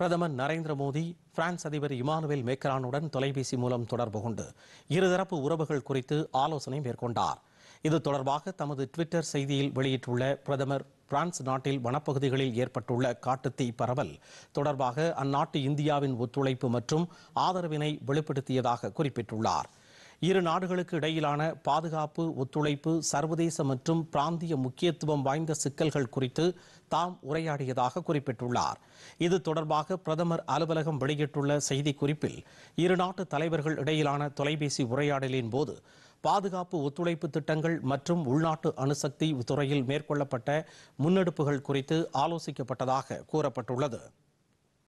பிரதமர் நரேந்திர மோடி பிரான்ஸ் அதிபர் இமானுவேல் மேக்ரானுடன் தொலைபேசி மூலம் தொடர்பு கொண்டு இருதரப்பு உறவுகள் குறித்து ஆலோசனை மேற்கொண்டார் இது தொடர்பாக தமது ட்விட்டர் செய்தியில் வெளியிட்டுள்ள பிரதமர் பிரான்ஸ் நாட்டில் வனப்பகுதிகளில் ஏற்பட்டுள்ள காட்டுத்தீ பரவல் தொடர்பாக அந்நாட்டு இந்தியாவின் ஒத்துழைப்பு மற்றும் ஆதரவினை வெளிப்படுத்தியதாக குறிப்பிட்டுள்ளார் இரு நாடுகளுக்கு இடையிலான பாதுகாப்பு ஒத்துழைப்பு சர்வதேச மற்றும் பிராந்திய முக்கியத்துவம் வாய்ந்த சிக்கல்கள் குறித்து தாம் உரையாடியதாக குறிப்பிட்டுள்ளார் இது தொடர்பாக பிரதமர் அலுவலகம் வெளியிட்டுள்ள செய்திக்குறிப்பில் இருநாட்டு தலைவர்கள் இடையிலான தொலைபேசி உரையாடலின் போது பாதுகாப்பு ஒத்துழைப்பு திட்டங்கள் மற்றும் உள்நாட்டு அணுசக்தி துறையில் மேற்கொள்ளப்பட்ட முன்னெடுப்புகள் குறித்து ஆலோசிக்கப்பட்டதாக கூறப்பட்டுள்ளது